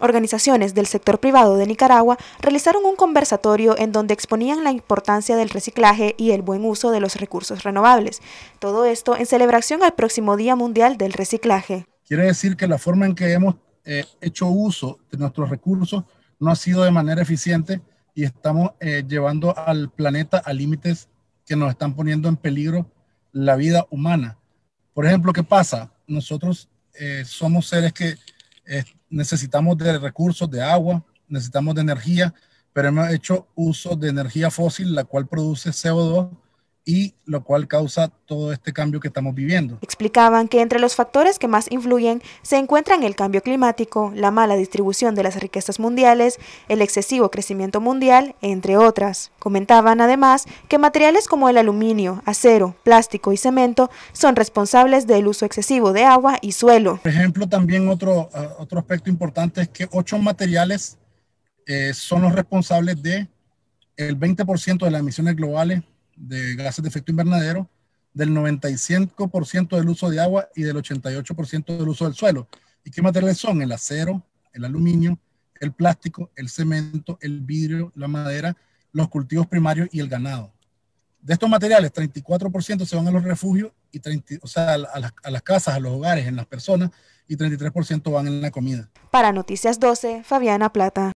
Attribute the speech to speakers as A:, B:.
A: Organizaciones del sector privado de Nicaragua realizaron un conversatorio en donde exponían la importancia del reciclaje y el buen uso de los recursos renovables. Todo esto en celebración al próximo Día Mundial del Reciclaje.
B: Quiere decir que la forma en que hemos eh, hecho uso de nuestros recursos no ha sido de manera eficiente y estamos eh, llevando al planeta a límites que nos están poniendo en peligro la vida humana. Por ejemplo, ¿qué pasa? Nosotros eh, somos seres que necesitamos de recursos, de agua, necesitamos de energía, pero hemos hecho uso de energía fósil, la cual produce CO2 y lo cual causa todo este cambio que estamos viviendo.
A: Explicaban que entre los factores que más influyen se encuentran el cambio climático, la mala distribución de las riquezas mundiales, el excesivo crecimiento mundial, entre otras. Comentaban además que materiales como el aluminio, acero, plástico y cemento son responsables del uso excesivo de agua y suelo.
B: Por ejemplo, también otro, eh, otro aspecto importante es que ocho materiales eh, son los responsables de el 20% de las emisiones globales de gases de efecto invernadero, del 95% del uso de agua y del 88% del uso del suelo. ¿Y qué materiales son? El acero, el aluminio, el plástico, el cemento, el vidrio, la madera, los cultivos primarios y el ganado. De estos materiales, 34% se van a los refugios, y 30, o sea, a las, a las casas, a los hogares, en las personas, y 33% van en la comida.
A: Para Noticias 12, Fabiana Plata.